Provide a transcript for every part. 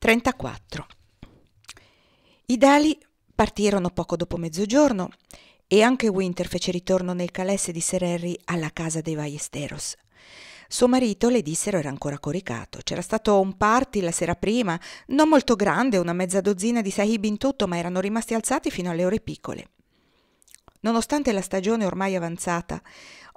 34. I Dali partirono poco dopo mezzogiorno e anche Winter fece ritorno nel calesse di Sir Henry alla casa dei Ballesteros. Suo marito, le dissero, era ancora coricato. C'era stato un party la sera prima, non molto grande, una mezza dozzina di sahib in tutto, ma erano rimasti alzati fino alle ore piccole. Nonostante la stagione ormai avanzata,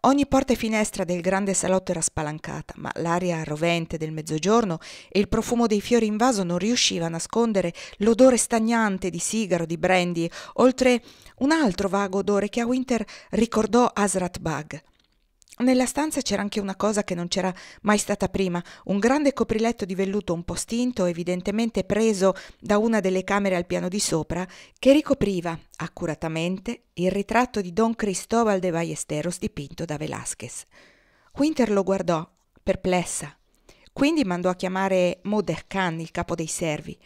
ogni porta e finestra del grande salotto era spalancata, ma l'aria rovente del mezzogiorno e il profumo dei fiori in vaso non riusciva a nascondere l'odore stagnante di sigaro, di brandy, oltre un altro vago odore che a Winter ricordò Asrat Bag. Nella stanza c'era anche una cosa che non c'era mai stata prima, un grande copriletto di velluto un po' stinto, evidentemente preso da una delle camere al piano di sopra, che ricopriva accuratamente il ritratto di Don Cristóbal de Ballesteros dipinto da Velázquez. Winter lo guardò, perplessa. Quindi mandò a chiamare Modercan, il capo dei servi.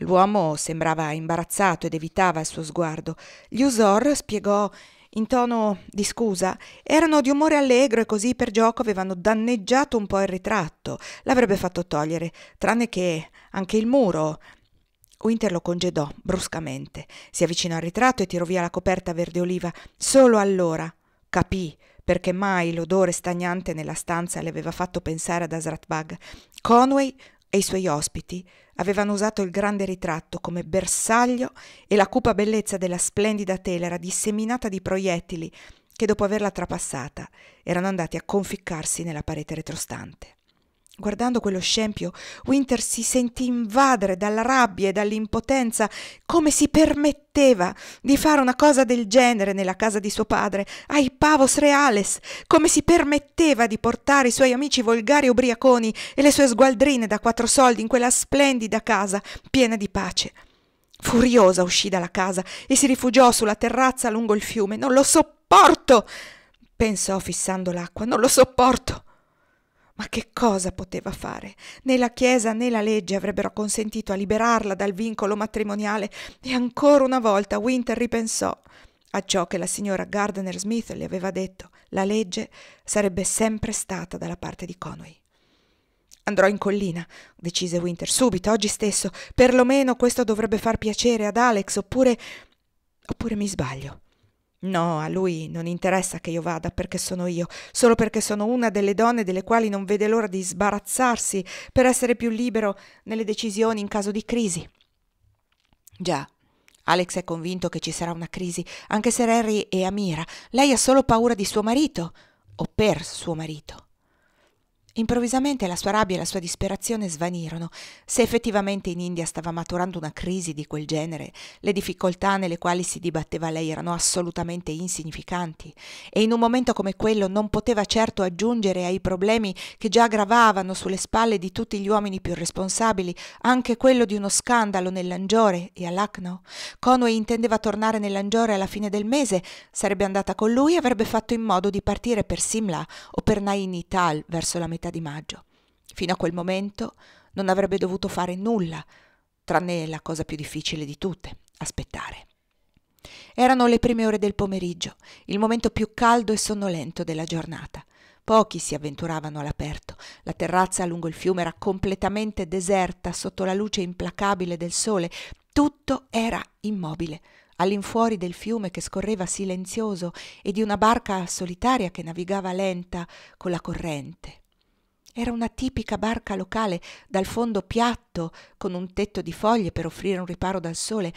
L'uomo sembrava imbarazzato ed evitava il suo sguardo. Gli Usor spiegò in tono di scusa, erano di umore allegro e così per gioco avevano danneggiato un po' il ritratto. L'avrebbe fatto togliere, tranne che anche il muro. Winter lo congedò bruscamente. Si avvicinò al ritratto e tirò via la coperta verde oliva. Solo allora capì perché mai l'odore stagnante nella stanza le aveva fatto pensare ad Asratbag. Conway e i suoi ospiti avevano usato il grande ritratto come bersaglio e la cupa bellezza della splendida tela era disseminata di proiettili che dopo averla trapassata erano andati a conficcarsi nella parete retrostante. Guardando quello scempio, Winter si sentì invadere dalla rabbia e dall'impotenza. Come si permetteva di fare una cosa del genere nella casa di suo padre, ai pavos reales? Come si permetteva di portare i suoi amici volgari ubriaconi e le sue sgualdrine da quattro soldi in quella splendida casa piena di pace? Furiosa uscì dalla casa e si rifugiò sulla terrazza lungo il fiume. Non lo sopporto! pensò fissando l'acqua. Non lo sopporto! Ma che cosa poteva fare? Né la Chiesa né la legge avrebbero consentito a liberarla dal vincolo matrimoniale e ancora una volta Winter ripensò a ciò che la signora Gardner Smith le aveva detto. La legge sarebbe sempre stata dalla parte di Conway. Andrò in collina, decise Winter subito, oggi stesso. Perlomeno questo dovrebbe far piacere ad Alex, oppure... oppure mi sbaglio. No, a lui non interessa che io vada perché sono io, solo perché sono una delle donne delle quali non vede l'ora di sbarazzarsi per essere più libero nelle decisioni in caso di crisi. Già, Alex è convinto che ci sarà una crisi, anche se Harry è Amira. Lei ha solo paura di suo marito, o per suo marito. Improvvisamente la sua rabbia e la sua disperazione svanirono. Se effettivamente in India stava maturando una crisi di quel genere, le difficoltà nelle quali si dibatteva lei erano assolutamente insignificanti e in un momento come quello non poteva certo aggiungere ai problemi che già gravavano sulle spalle di tutti gli uomini più responsabili anche quello di uno scandalo nell'Angiore e all'Acno. Conway intendeva tornare nell'Angiore alla fine del mese, sarebbe andata con lui e avrebbe fatto in modo di partire per Simla o per Nainital verso la metà 30 di maggio. Fino a quel momento non avrebbe dovuto fare nulla, tranne la cosa più difficile di tutte, aspettare. Erano le prime ore del pomeriggio, il momento più caldo e sonnolento della giornata. Pochi si avventuravano all'aperto. La terrazza lungo il fiume era completamente deserta sotto la luce implacabile del sole. Tutto era immobile. All'infuori del fiume che scorreva silenzioso e di una barca solitaria che navigava lenta con la corrente, era una tipica barca locale, dal fondo piatto, con un tetto di foglie per offrire un riparo dal sole.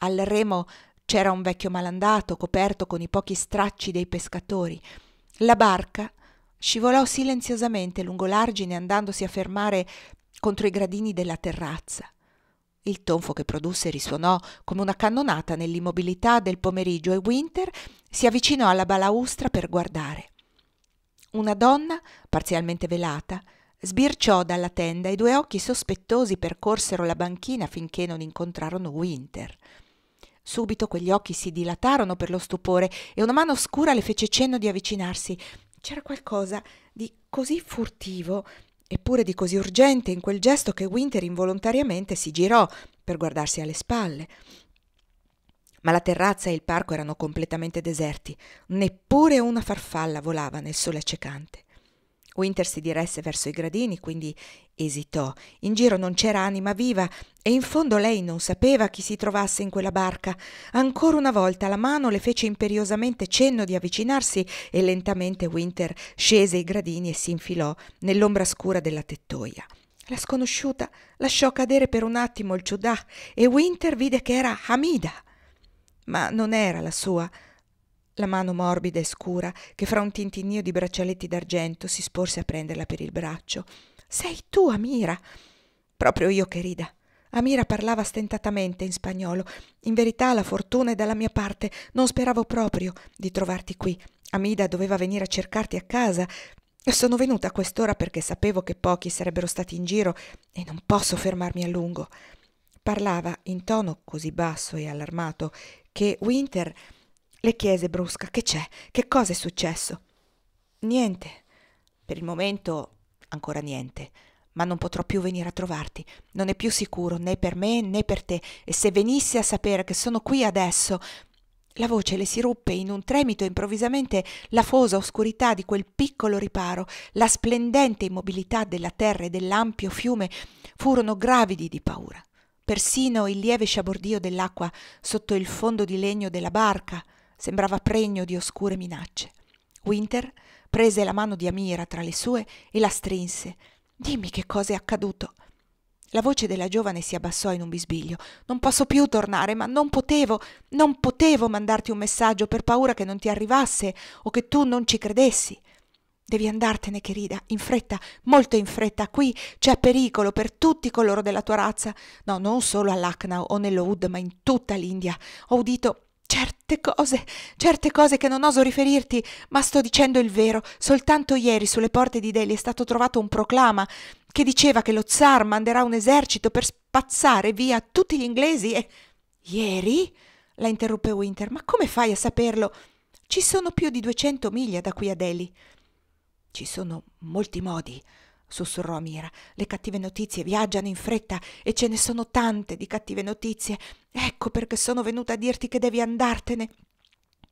Al remo c'era un vecchio malandato coperto con i pochi stracci dei pescatori. La barca scivolò silenziosamente lungo l'argine andandosi a fermare contro i gradini della terrazza. Il tonfo che produsse risuonò come una cannonata nell'immobilità del pomeriggio e Winter si avvicinò alla balaustra per guardare. Una donna, parzialmente velata, sbirciò dalla tenda e due occhi sospettosi percorsero la banchina finché non incontrarono Winter. Subito quegli occhi si dilatarono per lo stupore e una mano oscura le fece cenno di avvicinarsi. C'era qualcosa di così furtivo, eppure di così urgente in quel gesto che Winter involontariamente si girò per guardarsi alle spalle. Ma la terrazza e il parco erano completamente deserti, neppure una farfalla volava nel sole accecante. Winter si diresse verso i gradini, quindi esitò. In giro non c'era anima viva e in fondo lei non sapeva chi si trovasse in quella barca. Ancora una volta la mano le fece imperiosamente cenno di avvicinarsi e lentamente Winter scese i gradini e si infilò nell'ombra scura della tettoia. La sconosciuta lasciò cadere per un attimo il ciudà e Winter vide che era Hamida ma non era la sua. La mano morbida e scura, che fra un tintinnio di braccialetti d'argento si sporse a prenderla per il braccio. Sei tu, Amira! Proprio io che rida. Amira parlava stentatamente in spagnolo. In verità la fortuna è dalla mia parte. Non speravo proprio di trovarti qui. Amida doveva venire a cercarti a casa. Sono venuta a quest'ora perché sapevo che pochi sarebbero stati in giro e non posso fermarmi a lungo. Parlava in tono così basso e allarmato che Winter le chiese brusca che c'è, che cosa è successo. Niente. Per il momento ancora niente, ma non potrò più venire a trovarti. Non è più sicuro né per me né per te, e se venissi a sapere che sono qui adesso. La voce le si ruppe in un tremito improvvisamente la fosa oscurità di quel piccolo riparo, la splendente immobilità della terra e dell'ampio fiume furono gravidi di paura. Persino il lieve sciabordio dell'acqua sotto il fondo di legno della barca sembrava pregno di oscure minacce. Winter prese la mano di Amira tra le sue e la strinse. Dimmi che cosa è accaduto. La voce della giovane si abbassò in un bisbiglio. Non posso più tornare, ma non potevo, non potevo mandarti un messaggio per paura che non ti arrivasse o che tu non ci credessi. Devi andartene, Cherida, in fretta, molto in fretta. Qui c'è pericolo per tutti coloro della tua razza. No, non solo all'Aknau o nell'Oud, ma in tutta l'India. Ho udito certe cose, certe cose che non oso riferirti, ma sto dicendo il vero. Soltanto ieri sulle porte di Delhi è stato trovato un proclama che diceva che lo zar manderà un esercito per spazzare via tutti gli inglesi e... Ieri? la interruppe Winter. Ma come fai a saperlo? Ci sono più di 200 miglia da qui a Delhi. Ci sono molti modi, sussurrò Mira. Le cattive notizie viaggiano in fretta e ce ne sono tante di cattive notizie. Ecco perché sono venuta a dirti che devi andartene.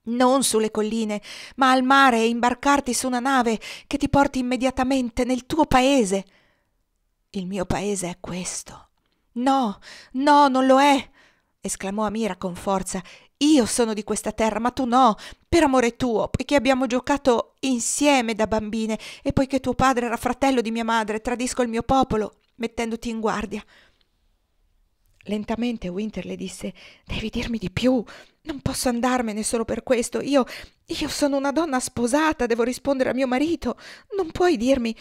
Non sulle colline, ma al mare e imbarcarti su una nave che ti porti immediatamente nel tuo paese. Il mio paese è questo. No, no, non lo è esclamò Amira con forza io sono di questa terra, ma tu no, per amore tuo, poiché abbiamo giocato insieme da bambine e poiché tuo padre era fratello di mia madre, tradisco il mio popolo, mettendoti in guardia. Lentamente Winter le disse Devi dirmi di più. Non posso andarmene solo per questo. Io. io sono una donna sposata, devo rispondere a mio marito. Non puoi dirmi.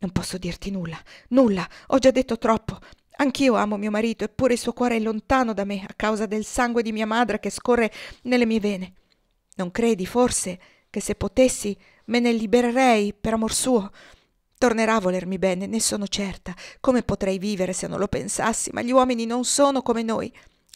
Non posso dirti nulla, nulla, ho già detto troppo. Anch'io amo mio marito, eppure il suo cuore è lontano da me a causa del sangue di mia madre che scorre nelle mie vene. Non credi, forse, che se potessi me ne libererei per amor suo? Tornerà a volermi bene, ne sono certa. Come potrei vivere se non lo pensassi? Ma gli uomini non sono come noi.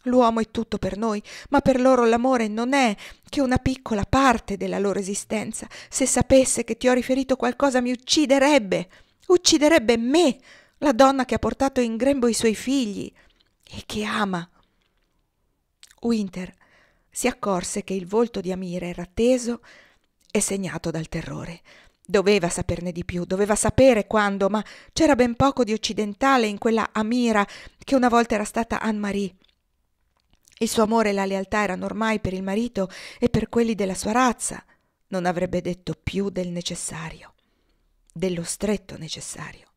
L'uomo è tutto per noi, ma per loro l'amore non è che una piccola parte della loro esistenza. Se sapesse che ti ho riferito qualcosa mi ucciderebbe, ucciderebbe me la donna che ha portato in grembo i suoi figli e che ama. Winter si accorse che il volto di Amira era teso e segnato dal terrore. Doveva saperne di più, doveva sapere quando, ma c'era ben poco di occidentale in quella Amira che una volta era stata Anne-Marie. Il suo amore e la lealtà erano ormai per il marito e per quelli della sua razza. Non avrebbe detto più del necessario, dello stretto necessario.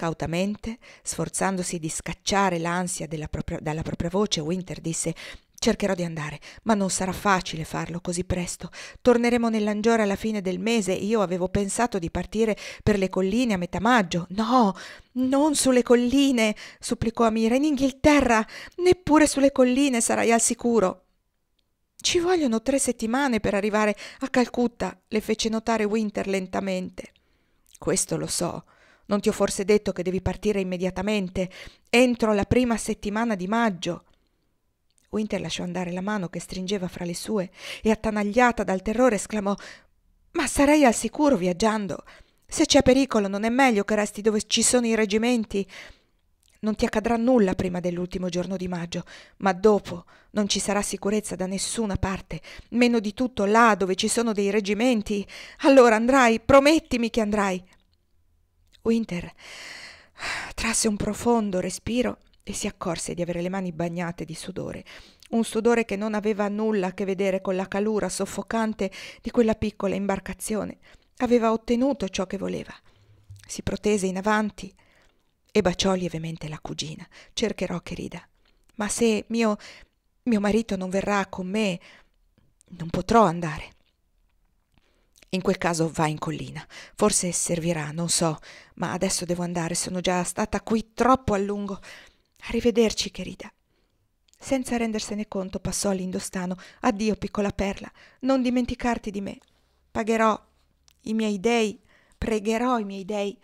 Cautamente, sforzandosi di scacciare l'ansia propria, dalla propria voce, Winter disse Cercherò di andare, ma non sarà facile farlo così presto. Torneremo nell'Angiora alla fine del mese. Io avevo pensato di partire per le colline a metà maggio. No, non sulle colline, supplicò Amira, in Inghilterra. Neppure sulle colline sarai al sicuro. Ci vogliono tre settimane per arrivare a Calcutta, le fece notare Winter lentamente. Questo lo so, non ti ho forse detto che devi partire immediatamente, entro la prima settimana di maggio? Winter lasciò andare la mano che stringeva fra le sue e, attanagliata dal terrore, esclamò Ma sarei al sicuro viaggiando. Se c'è pericolo non è meglio che resti dove ci sono i reggimenti. Non ti accadrà nulla prima dell'ultimo giorno di maggio, ma dopo non ci sarà sicurezza da nessuna parte, meno di tutto là dove ci sono dei reggimenti. Allora andrai, promettimi che andrai. Winter trasse un profondo respiro e si accorse di avere le mani bagnate di sudore, un sudore che non aveva nulla a che vedere con la calura soffocante di quella piccola imbarcazione. Aveva ottenuto ciò che voleva. Si protese in avanti e baciò lievemente la cugina. Cercherò che rida. Ma se mio, mio marito non verrà con me, non potrò andare. In quel caso va in collina. Forse servirà, non so, ma adesso devo andare, sono già stata qui troppo a lungo. Arrivederci, querida. Senza rendersene conto passò all'indostano. Addio, piccola perla, non dimenticarti di me. Pagherò i miei dei, pregherò i miei dei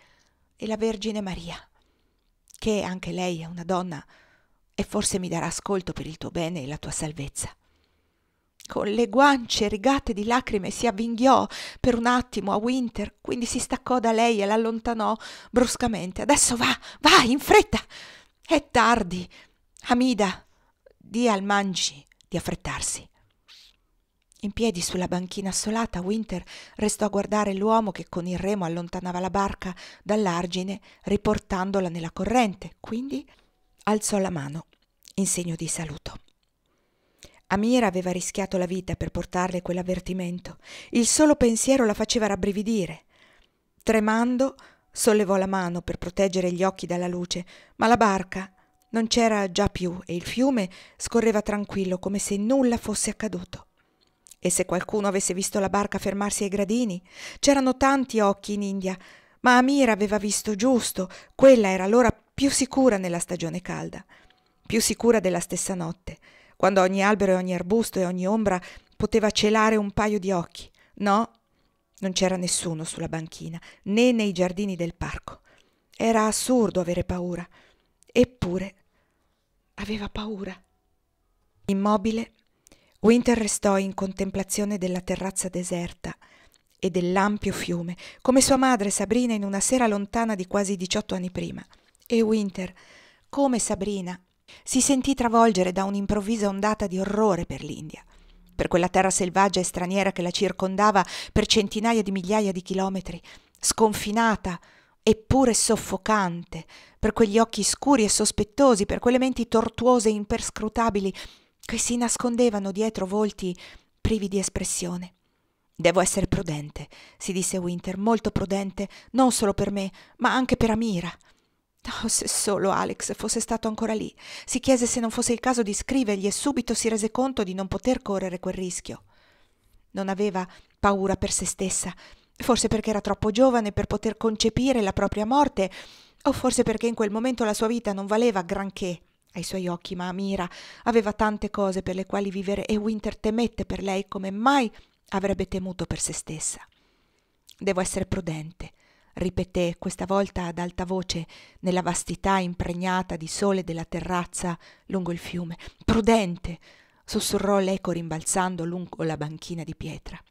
e la Vergine Maria, che anche lei è una donna, e forse mi darà ascolto per il tuo bene e la tua salvezza con le guance rigate di lacrime si avvinghiò per un attimo a Winter, quindi si staccò da lei e l'allontanò bruscamente. Adesso va, va, in fretta! È tardi. Amida, di al mangi di affrettarsi. In piedi sulla banchina assolata, Winter restò a guardare l'uomo che con il remo allontanava la barca dall'argine, riportandola nella corrente, quindi alzò la mano in segno di saluto. Amira aveva rischiato la vita per portarle quell'avvertimento. Il solo pensiero la faceva rabbrividire. Tremando, sollevò la mano per proteggere gli occhi dalla luce, ma la barca non c'era già più e il fiume scorreva tranquillo come se nulla fosse accaduto. E se qualcuno avesse visto la barca fermarsi ai gradini? C'erano tanti occhi in India, ma Amira aveva visto giusto, quella era l'ora più sicura nella stagione calda, più sicura della stessa notte quando ogni albero e ogni arbusto e ogni ombra poteva celare un paio di occhi. No, non c'era nessuno sulla banchina, né nei giardini del parco. Era assurdo avere paura. Eppure aveva paura. Immobile, Winter restò in contemplazione della terrazza deserta e dell'ampio fiume, come sua madre Sabrina in una sera lontana di quasi 18 anni prima. E Winter, come Sabrina, si sentì travolgere da un'improvvisa ondata di orrore per l'India, per quella terra selvaggia e straniera che la circondava per centinaia di migliaia di chilometri, sconfinata, eppure soffocante, per quegli occhi scuri e sospettosi, per quelle menti tortuose e imperscrutabili che si nascondevano dietro volti privi di espressione. Devo essere prudente, si disse Winter, molto prudente, non solo per me, ma anche per Amira. Oh, se solo Alex fosse stato ancora lì. Si chiese se non fosse il caso di scrivergli e subito si rese conto di non poter correre quel rischio. Non aveva paura per se stessa, forse perché era troppo giovane per poter concepire la propria morte, o forse perché in quel momento la sua vita non valeva granché ai suoi occhi, ma Mira aveva tante cose per le quali vivere e Winter temette per lei come mai avrebbe temuto per se stessa. Devo essere prudente, ripeté questa volta ad alta voce nella vastità impregnata di sole della terrazza lungo il fiume. Prudente! sussurrò l'eco rimbalzando lungo la banchina di pietra.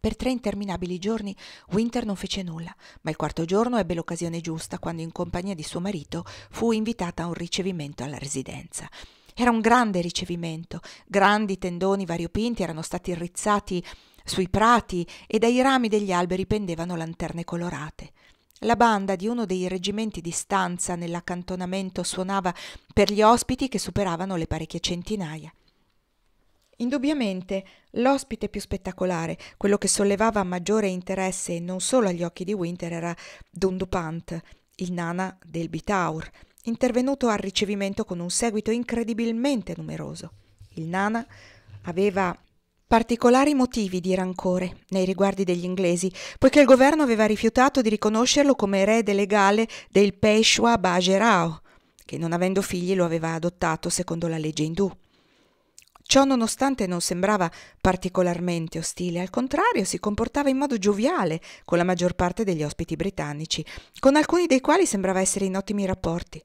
Per tre interminabili giorni Winter non fece nulla, ma il quarto giorno ebbe l'occasione giusta quando in compagnia di suo marito fu invitata a un ricevimento alla residenza. Era un grande ricevimento, grandi tendoni variopinti erano stati rizzati sui prati e dai rami degli alberi pendevano lanterne colorate. La banda di uno dei reggimenti di stanza nell'accantonamento suonava per gli ospiti che superavano le parecchie centinaia. Indubbiamente l'ospite più spettacolare, quello che sollevava maggiore interesse non solo agli occhi di Winter, era Dundupant, il nana del Bitaur, intervenuto al ricevimento con un seguito incredibilmente numeroso. Il nana aveva Particolari motivi di rancore nei riguardi degli inglesi, poiché il governo aveva rifiutato di riconoscerlo come erede legale del Peshwa Bajerao, che non avendo figli lo aveva adottato secondo la legge indù. Ciò nonostante non sembrava particolarmente ostile, al contrario si comportava in modo gioviale con la maggior parte degli ospiti britannici, con alcuni dei quali sembrava essere in ottimi rapporti.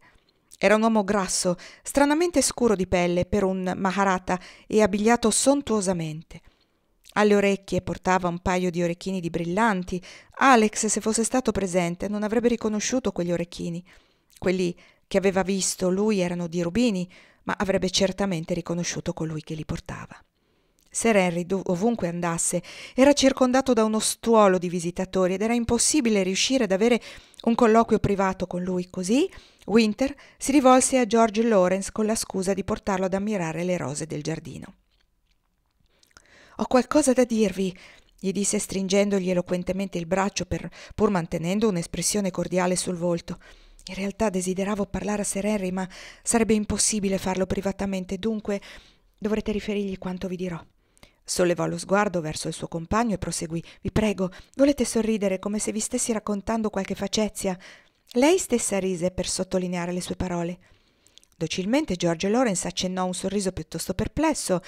Era un uomo grasso, stranamente scuro di pelle per un maharata e abbigliato sontuosamente. Alle orecchie portava un paio di orecchini di brillanti. Alex, se fosse stato presente, non avrebbe riconosciuto quegli orecchini. Quelli che aveva visto lui erano di rubini, ma avrebbe certamente riconosciuto colui che li portava. Sir Henry, ovunque andasse, era circondato da uno stuolo di visitatori ed era impossibile riuscire ad avere un colloquio privato con lui, così Winter si rivolse a George Lawrence con la scusa di portarlo ad ammirare le rose del giardino. Ho qualcosa da dirvi, gli disse stringendogli eloquentemente il braccio per, pur mantenendo un'espressione cordiale sul volto. In realtà desideravo parlare a Sir Henry, ma sarebbe impossibile farlo privatamente, dunque dovrete riferirgli quanto vi dirò. Sollevò lo sguardo verso il suo compagno e proseguì. Vi prego, volete sorridere come se vi stessi raccontando qualche facezia? Lei stessa rise per sottolineare le sue parole. Docilmente George Lawrence accennò un sorriso piuttosto perplesso,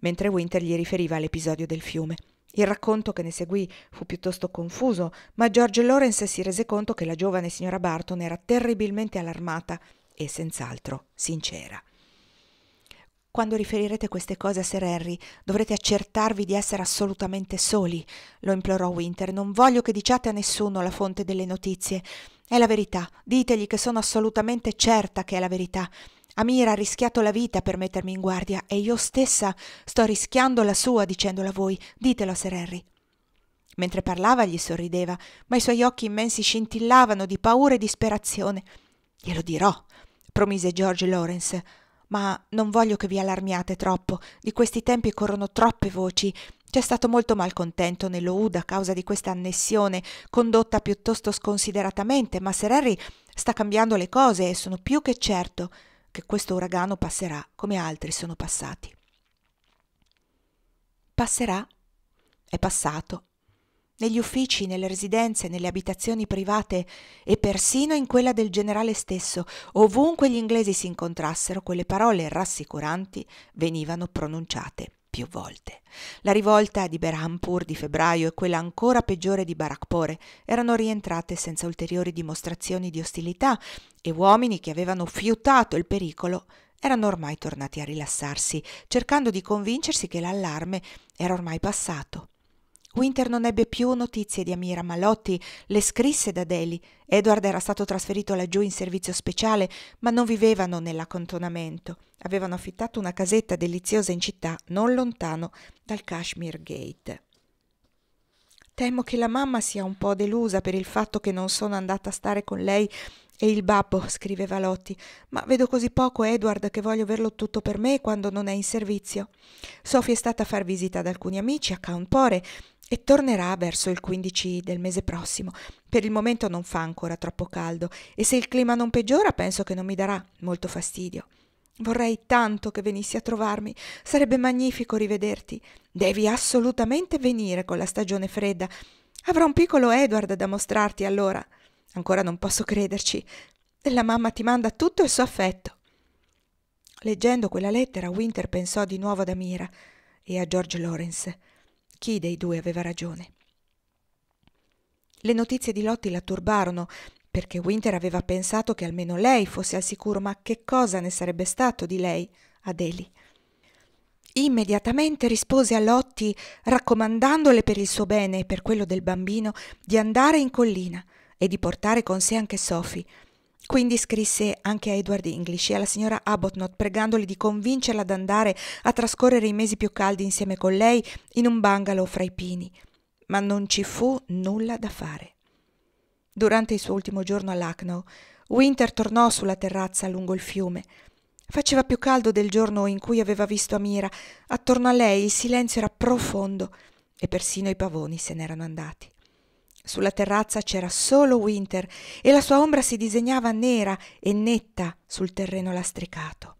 mentre Winter gli riferiva l'episodio del fiume. Il racconto che ne seguì fu piuttosto confuso, ma George Lawrence si rese conto che la giovane signora Barton era terribilmente allarmata e senz'altro sincera. Quando riferirete queste cose a Sir Harry, dovrete accertarvi di essere assolutamente soli, lo implorò Winter. Non voglio che diciate a nessuno la fonte delle notizie. È la verità, ditegli che sono assolutamente certa che è la verità. Amira ha rischiato la vita per mettermi in guardia e io stessa sto rischiando la sua dicendola a voi. Ditelo a Sir Harry. Mentre parlava gli sorrideva, ma i suoi occhi immensi scintillavano di paura e disperazione. Glielo dirò, promise George Lawrence, ma non voglio che vi allarmiate troppo. Di questi tempi corrono troppe voci c'è stato molto malcontento nello a causa di questa annessione, condotta piuttosto sconsideratamente, ma Sir Harry sta cambiando le cose e sono più che certo che questo uragano passerà come altri sono passati. Passerà? È passato. Negli uffici, nelle residenze, nelle abitazioni private e persino in quella del generale stesso, ovunque gli inglesi si incontrassero, quelle parole rassicuranti venivano pronunciate più volte. La rivolta di Berhampur di febbraio e quella ancora peggiore di Barakpore erano rientrate senza ulteriori dimostrazioni di ostilità e uomini che avevano fiutato il pericolo erano ormai tornati a rilassarsi, cercando di convincersi che l'allarme era ormai passato. Winter non ebbe più notizie di Amira Malotti, le scrisse da Delhi. Edward era stato trasferito laggiù in servizio speciale, ma non vivevano nell'accantonamento. Avevano affittato una casetta deliziosa in città, non lontano dal Kashmir Gate. Temo che la mamma sia un po' delusa per il fatto che non sono andata a stare con lei e il babbo, scriveva Lotti, ma vedo così poco Edward che voglio averlo tutto per me quando non è in servizio. Sophie è stata a far visita ad alcuni amici a Cawnpore e tornerà verso il 15 del mese prossimo. Per il momento non fa ancora troppo caldo e se il clima non peggiora penso che non mi darà molto fastidio. Vorrei tanto che venissi a trovarmi, sarebbe magnifico rivederti. Devi assolutamente venire con la stagione fredda. Avrò un piccolo Edward da mostrarti allora. Ancora non posso crederci. La mamma ti manda tutto il suo affetto. Leggendo quella lettera, Winter pensò di nuovo ad Amira e a George Lawrence. Chi dei due aveva ragione? Le notizie di Lotti la turbarono, perché Winter aveva pensato che almeno lei fosse al sicuro, ma che cosa ne sarebbe stato di lei, Adeli? Immediatamente rispose a Lotti, raccomandandole per il suo bene e per quello del bambino, di andare in collina e di portare con sé anche Sophie, quindi scrisse anche a Edward English e alla signora Arbuthnot pregandoli di convincerla ad andare a trascorrere i mesi più caldi insieme con lei in un bungalow fra i pini, ma non ci fu nulla da fare. Durante il suo ultimo giorno a Lucknow, Winter tornò sulla terrazza lungo il fiume. Faceva più caldo del giorno in cui aveva visto Amira. Attorno a lei il silenzio era profondo e persino i pavoni se n'erano andati. Sulla terrazza c'era solo Winter e la sua ombra si disegnava nera e netta sul terreno lastricato.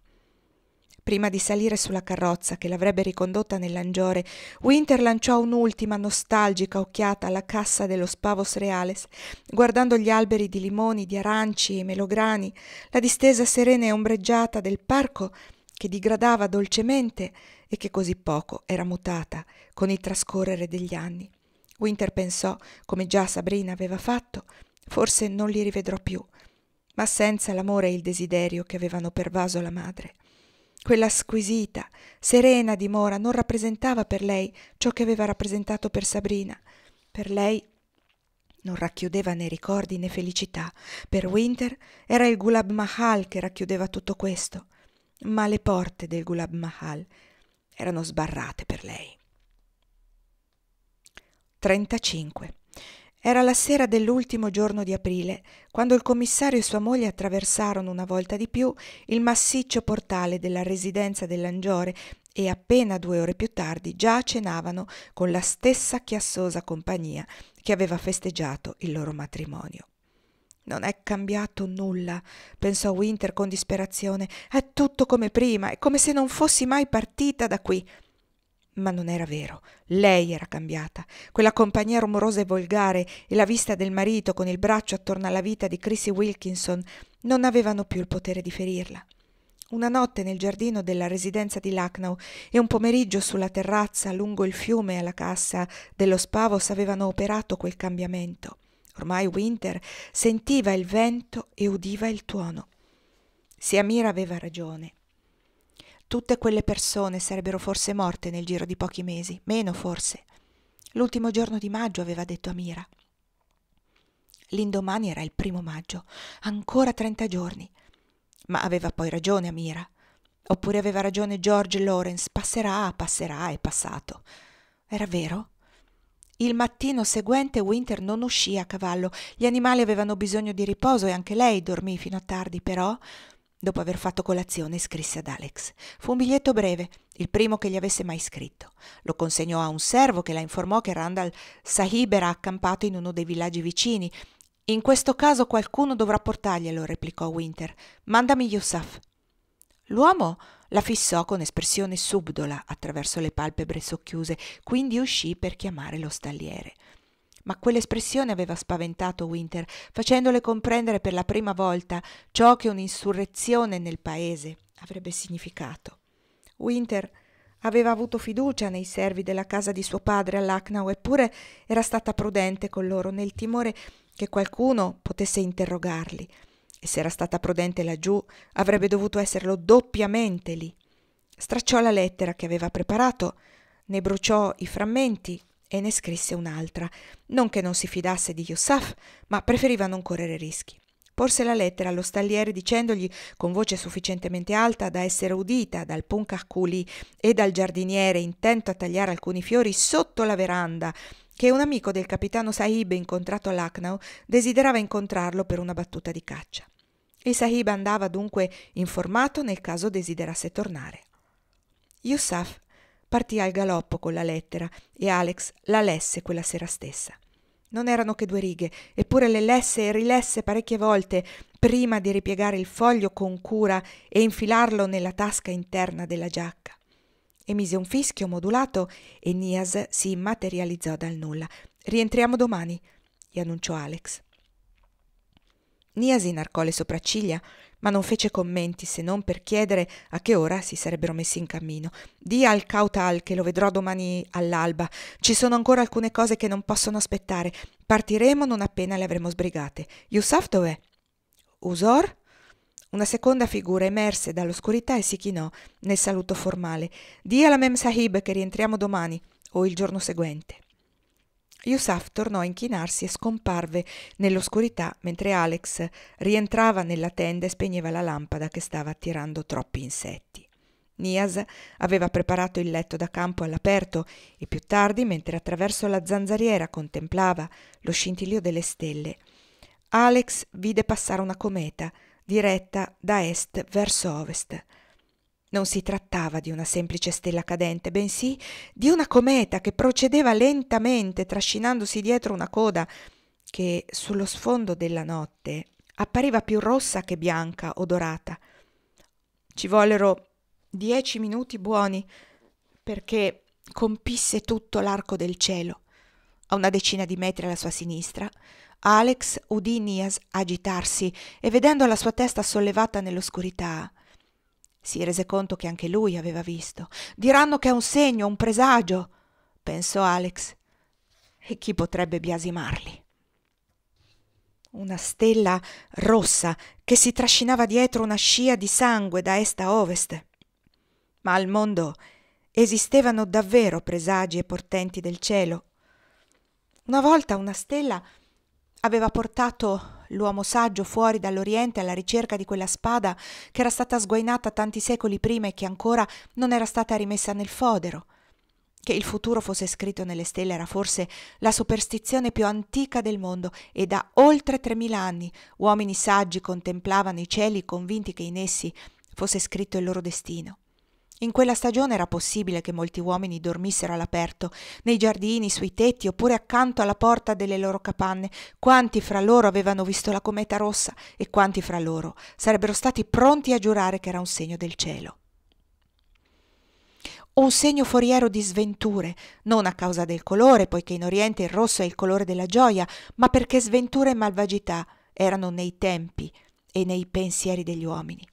Prima di salire sulla carrozza che l'avrebbe ricondotta nell'angiore, Winter lanciò un'ultima nostalgica occhiata alla cassa dello Spavos Reales, guardando gli alberi di limoni, di aranci e melograni, la distesa serena e ombreggiata del parco che digradava dolcemente e che così poco era mutata con il trascorrere degli anni. Winter pensò, come già Sabrina aveva fatto, forse non li rivedrò più, ma senza l'amore e il desiderio che avevano pervaso la madre. Quella squisita, serena dimora non rappresentava per lei ciò che aveva rappresentato per Sabrina. Per lei non racchiudeva né ricordi né felicità. Per Winter era il Gulab Mahal che racchiudeva tutto questo. Ma le porte del Gulab Mahal erano sbarrate per lei. 35. Era la sera dell'ultimo giorno di aprile, quando il commissario e sua moglie attraversarono una volta di più il massiccio portale della residenza dell'Angiore e appena due ore più tardi già cenavano con la stessa chiassosa compagnia che aveva festeggiato il loro matrimonio. Non è cambiato nulla, pensò Winter con disperazione. È tutto come prima, è come se non fossi mai partita da qui. Ma non era vero, lei era cambiata. Quella compagnia rumorosa e volgare e la vista del marito con il braccio attorno alla vita di Chrissy Wilkinson non avevano più il potere di ferirla. Una notte nel giardino della residenza di Lucknow e un pomeriggio sulla terrazza lungo il fiume alla cassa dello Spavos avevano operato quel cambiamento. Ormai Winter sentiva il vento e udiva il tuono. Se Amira aveva ragione, Tutte quelle persone sarebbero forse morte nel giro di pochi mesi, meno forse. L'ultimo giorno di maggio aveva detto a Mira. L'indomani era il primo maggio, ancora trenta giorni. Ma aveva poi ragione Amira. Oppure aveva ragione George Lawrence, passerà, passerà, è passato. Era vero? Il mattino seguente Winter non uscì a cavallo, gli animali avevano bisogno di riposo e anche lei dormì fino a tardi, però Dopo aver fatto colazione scrisse ad Alex. Fu un biglietto breve, il primo che gli avesse mai scritto. Lo consegnò a un servo che la informò che Randall Sahib era accampato in uno dei villaggi vicini. In questo caso qualcuno dovrà portarglielo, replicò Winter. Mandami Yusuf. L'uomo la fissò con espressione subdola attraverso le palpebre socchiuse, quindi uscì per chiamare lo stalliere ma quell'espressione aveva spaventato Winter, facendole comprendere per la prima volta ciò che un'insurrezione nel paese avrebbe significato. Winter aveva avuto fiducia nei servi della casa di suo padre all'Acnau, eppure era stata prudente con loro nel timore che qualcuno potesse interrogarli. E se era stata prudente laggiù, avrebbe dovuto esserlo doppiamente lì. Stracciò la lettera che aveva preparato, ne bruciò i frammenti e ne scrisse un'altra. Non che non si fidasse di Yusuf, ma preferiva non correre rischi. Porse la lettera allo stalliere dicendogli, con voce sufficientemente alta da essere udita dal Poncaculi e dal giardiniere intento a tagliare alcuni fiori sotto la veranda, che un amico del capitano Sahib incontrato all'Acnau desiderava incontrarlo per una battuta di caccia. Il Sahib andava dunque informato nel caso desiderasse tornare. Yusuf partì al galoppo con la lettera e Alex la lesse quella sera stessa. Non erano che due righe, eppure le lesse e rilesse parecchie volte prima di ripiegare il foglio con cura e infilarlo nella tasca interna della giacca. Emise un fischio modulato e Nias si materializzò dal nulla. Rientriamo domani, gli annunciò Alex. Nias inarcò le sopracciglia, ma non fece commenti se non per chiedere a che ora si sarebbero messi in cammino. Di al Cautal che lo vedrò domani all'alba. Ci sono ancora alcune cose che non possono aspettare. Partiremo non appena le avremo sbrigate. Yusuf dov'è? Usor? Una seconda figura emerse dall'oscurità e si chinò nel saluto formale. Di alla Mem Sahib che rientriamo domani o il giorno seguente. Yusuf tornò a inchinarsi e scomparve nell'oscurità mentre Alex rientrava nella tenda e spegneva la lampada che stava attirando troppi insetti. Nias aveva preparato il letto da campo all'aperto e più tardi, mentre attraverso la zanzariera contemplava lo scintillio delle stelle, Alex vide passare una cometa diretta da est verso ovest. Non si trattava di una semplice stella cadente, bensì di una cometa che procedeva lentamente trascinandosi dietro una coda che sullo sfondo della notte appariva più rossa che bianca o dorata. Ci vollero dieci minuti buoni perché compisse tutto l'arco del cielo. A una decina di metri alla sua sinistra, Alex udì Nias agitarsi e vedendo la sua testa sollevata nell'oscurità, si rese conto che anche lui aveva visto. Diranno che è un segno, un presagio, pensò Alex. E chi potrebbe biasimarli? Una stella rossa che si trascinava dietro una scia di sangue da est a ovest. Ma al mondo esistevano davvero presagi e portenti del cielo. Una volta una stella aveva portato l'uomo saggio fuori dall'Oriente alla ricerca di quella spada che era stata sguainata tanti secoli prima e che ancora non era stata rimessa nel fodero. Che il futuro fosse scritto nelle stelle era forse la superstizione più antica del mondo e da oltre 3000 anni uomini saggi contemplavano i cieli convinti che in essi fosse scritto il loro destino. In quella stagione era possibile che molti uomini dormissero all'aperto, nei giardini, sui tetti oppure accanto alla porta delle loro capanne. Quanti fra loro avevano visto la cometa rossa e quanti fra loro sarebbero stati pronti a giurare che era un segno del cielo. un segno foriero di sventure, non a causa del colore, poiché in Oriente il rosso è il colore della gioia, ma perché sventure e malvagità erano nei tempi e nei pensieri degli uomini.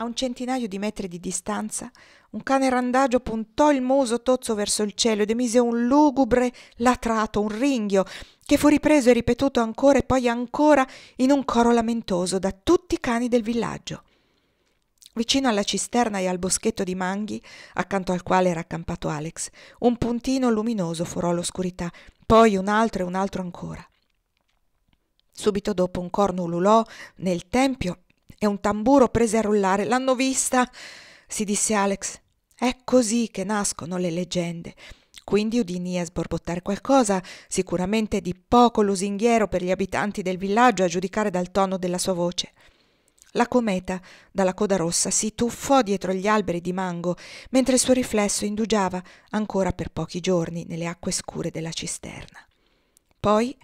A un centinaio di metri di distanza, un cane randagio puntò il muso tozzo verso il cielo ed emise un lugubre latrato, un ringhio, che fu ripreso e ripetuto ancora e poi ancora in un coro lamentoso da tutti i cani del villaggio. Vicino alla cisterna e al boschetto di manghi, accanto al quale era accampato Alex, un puntino luminoso furò l'oscurità, poi un altro e un altro ancora. Subito dopo un corno ululò nel tempio e un tamburo prese a rullare. L'hanno vista, si disse Alex. È così che nascono le leggende. Quindi udì Nia sborbottare qualcosa, sicuramente di poco lusinghiero per gli abitanti del villaggio, a giudicare dal tono della sua voce. La cometa, dalla coda rossa, si tuffò dietro gli alberi di mango, mentre il suo riflesso indugiava ancora per pochi giorni nelle acque scure della cisterna. Poi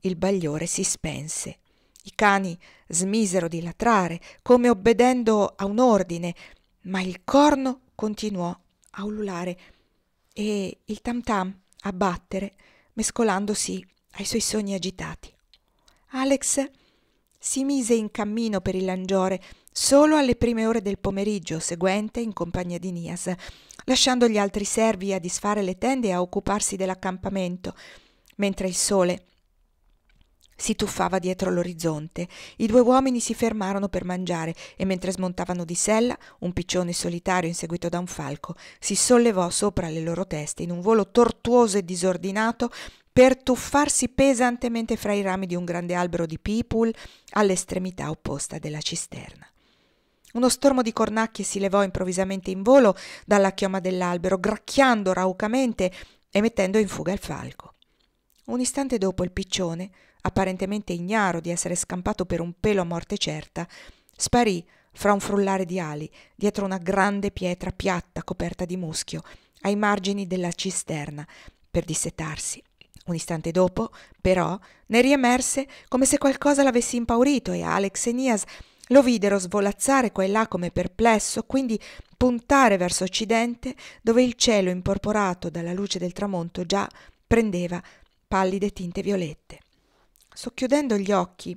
il bagliore si spense i cani smisero di latrare, come obbedendo a un ordine, ma il corno continuò a ululare e il tam tam a battere, mescolandosi ai suoi sogni agitati. Alex si mise in cammino per il Langiore solo alle prime ore del pomeriggio seguente in compagnia di Nias, lasciando gli altri servi a disfare le tende e a occuparsi dell'accampamento, mentre il sole si tuffava dietro l'orizzonte. I due uomini si fermarono per mangiare e mentre smontavano di sella, un piccione solitario inseguito da un falco si sollevò sopra le loro teste in un volo tortuoso e disordinato per tuffarsi pesantemente fra i rami di un grande albero di pipul all'estremità opposta della cisterna. Uno stormo di cornacchie si levò improvvisamente in volo dalla chioma dell'albero, gracchiando raucamente e mettendo in fuga il falco. Un istante dopo il piccione apparentemente ignaro di essere scampato per un pelo a morte certa, sparì fra un frullare di ali dietro una grande pietra piatta coperta di muschio ai margini della cisterna per dissetarsi. Un istante dopo, però, ne riemerse come se qualcosa l'avesse impaurito e Alex e Nias lo videro svolazzare qua e là come perplesso, quindi puntare verso occidente, dove il cielo, imporporato dalla luce del tramonto, già prendeva pallide tinte violette socchiudendo gli occhi.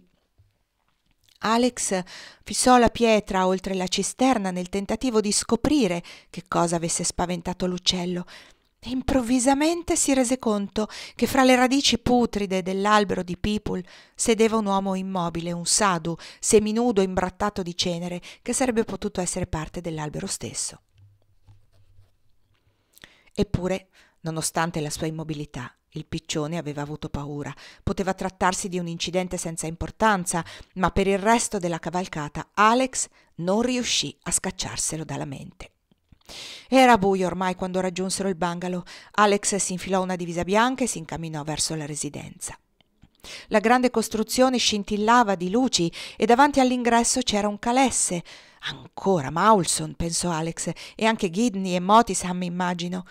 Alex fissò la pietra oltre la cisterna nel tentativo di scoprire che cosa avesse spaventato l'uccello e improvvisamente si rese conto che fra le radici putride dell'albero di Pipul sedeva un uomo immobile, un sadu, seminudo imbrattato di cenere, che sarebbe potuto essere parte dell'albero stesso. Eppure, nonostante la sua immobilità, il piccione aveva avuto paura. Poteva trattarsi di un incidente senza importanza, ma per il resto della cavalcata Alex non riuscì a scacciarselo dalla mente. Era buio ormai quando raggiunsero il bungalow. Alex si infilò una divisa bianca e si incamminò verso la residenza. La grande costruzione scintillava di luci e davanti all'ingresso c'era un calesse. Ancora Maulson, pensò Alex, e anche Gidney e Motisam, immagino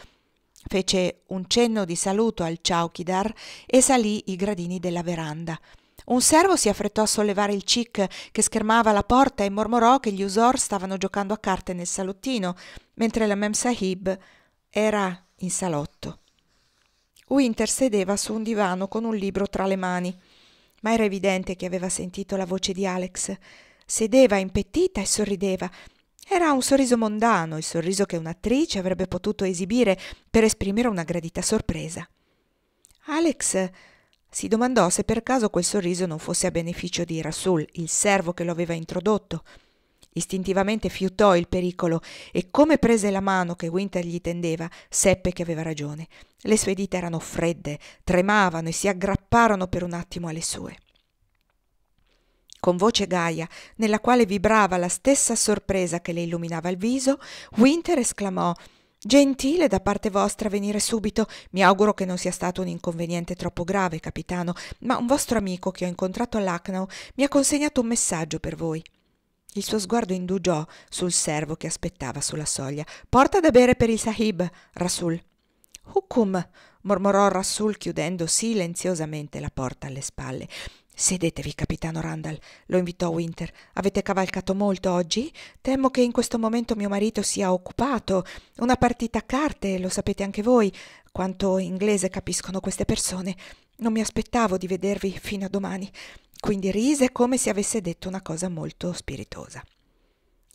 fece un cenno di saluto al chowkidar e salì i gradini della veranda. Un servo si affrettò a sollevare il cic che schermava la porta e mormorò che gli usor stavano giocando a carte nel salottino, mentre la Mem Sahib era in salotto. Winter sedeva su un divano con un libro tra le mani, ma era evidente che aveva sentito la voce di Alex. Sedeva impettita e sorrideva, era un sorriso mondano, il sorriso che un'attrice avrebbe potuto esibire per esprimere una gradita sorpresa. Alex si domandò se per caso quel sorriso non fosse a beneficio di Rasul, il servo che lo aveva introdotto. Istintivamente fiutò il pericolo e come prese la mano che Winter gli tendeva, seppe che aveva ragione. Le sue dita erano fredde, tremavano e si aggrapparono per un attimo alle sue. Con voce gaia, nella quale vibrava la stessa sorpresa che le illuminava il viso, Winter esclamò Gentile da parte vostra venire subito. Mi auguro che non sia stato un inconveniente troppo grave, capitano, ma un vostro amico che ho incontrato all'Acnau mi ha consegnato un messaggio per voi. Il suo sguardo indugiò sul servo che aspettava sulla soglia. Porta da bere per il sahib, Rasul. Hukum, mormorò Rasul chiudendo silenziosamente la porta alle spalle. Sedetevi, capitano Randall, lo invitò Winter. Avete cavalcato molto oggi? Temo che in questo momento mio marito sia occupato. Una partita a carte, lo sapete anche voi. Quanto inglese capiscono queste persone. Non mi aspettavo di vedervi fino a domani. Quindi rise come se avesse detto una cosa molto spiritosa.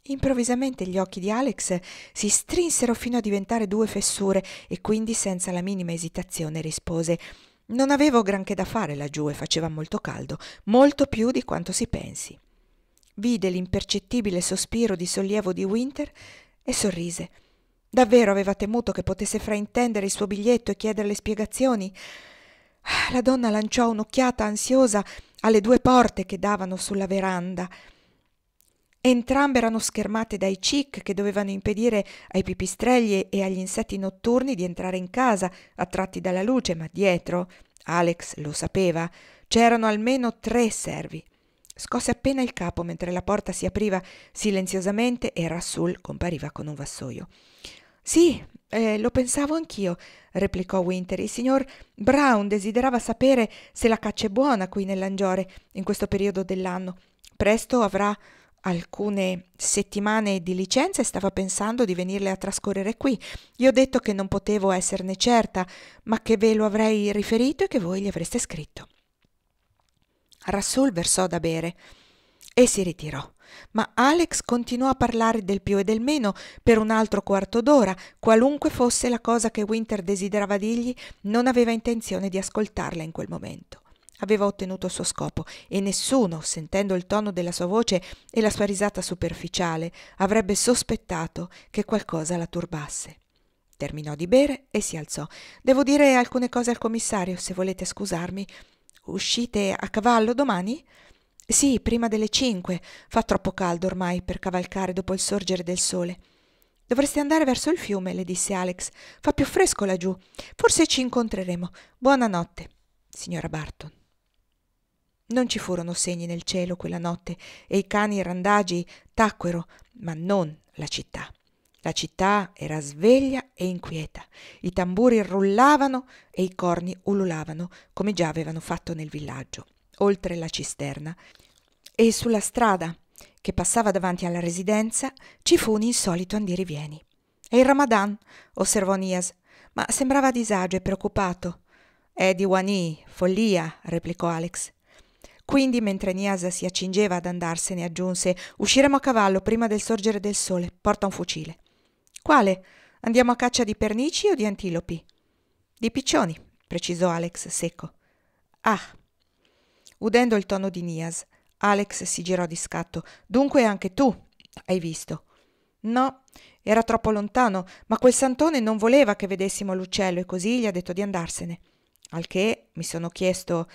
Improvvisamente gli occhi di Alex si strinsero fino a diventare due fessure e quindi senza la minima esitazione rispose non avevo granché da fare laggiù e faceva molto caldo, molto più di quanto si pensi. Vide l'impercettibile sospiro di sollievo di Winter e sorrise. Davvero aveva temuto che potesse fraintendere il suo biglietto e chiederle spiegazioni? Ah, la donna lanciò un'occhiata ansiosa alle due porte che davano sulla veranda Entrambe erano schermate dai CIC che dovevano impedire ai pipistrelli e agli insetti notturni di entrare in casa, attratti dalla luce, ma dietro, Alex lo sapeva, c'erano almeno tre servi. Scosse appena il capo mentre la porta si apriva silenziosamente e Rassul compariva con un vassoio. Sì, eh, lo pensavo anch'io, replicò Winter. Il signor Brown desiderava sapere se la caccia è buona qui nell'Angiore in questo periodo dell'anno. Presto avrà alcune settimane di licenza e stava pensando di venirle a trascorrere qui. Gli ho detto che non potevo esserne certa, ma che ve lo avrei riferito e che voi gli avreste scritto. Rassul versò da bere e si ritirò. Ma Alex continuò a parlare del più e del meno per un altro quarto d'ora, qualunque fosse la cosa che Winter desiderava dirgli, non aveva intenzione di ascoltarla in quel momento aveva ottenuto il suo scopo e nessuno, sentendo il tono della sua voce e la sua risata superficiale, avrebbe sospettato che qualcosa la turbasse. Terminò di bere e si alzò. Devo dire alcune cose al commissario, se volete scusarmi. Uscite a cavallo domani? Sì, prima delle cinque. Fa troppo caldo ormai per cavalcare dopo il sorgere del sole. Dovreste andare verso il fiume, le disse Alex. Fa più fresco laggiù. Forse ci incontreremo. Buonanotte, signora Barton. Non ci furono segni nel cielo quella notte e i cani randagi tacquero, ma non la città. La città era sveglia e inquieta. I tamburi rullavano e i corni ululavano, come già avevano fatto nel villaggio, oltre la cisterna. E sulla strada che passava davanti alla residenza ci fu un insolito andirivieni. È il Ramadan, osservò Nias, ma sembrava a disagio e preoccupato. È di Wani, follia, replicò Alex. Quindi, mentre Nias si accingeva ad andarsene, aggiunse: Usciremo a cavallo prima del sorgere del sole. Porta un fucile. Quale? Andiamo a caccia di pernici o di antilopi? Di piccioni, precisò Alex secco. Ah. Udendo il tono di Nias, Alex si girò di scatto. Dunque anche tu hai visto. No, era troppo lontano, ma quel santone non voleva che vedessimo l'uccello e così gli ha detto di andarsene. Al che mi sono chiesto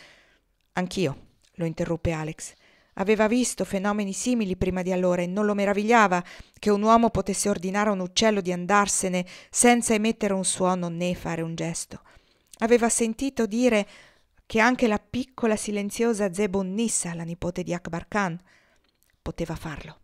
anch'io lo interruppe Alex. Aveva visto fenomeni simili prima di allora e non lo meravigliava che un uomo potesse ordinare a un uccello di andarsene senza emettere un suono né fare un gesto. Aveva sentito dire che anche la piccola silenziosa Zebon Nissa, la nipote di Akbar Khan, poteva farlo.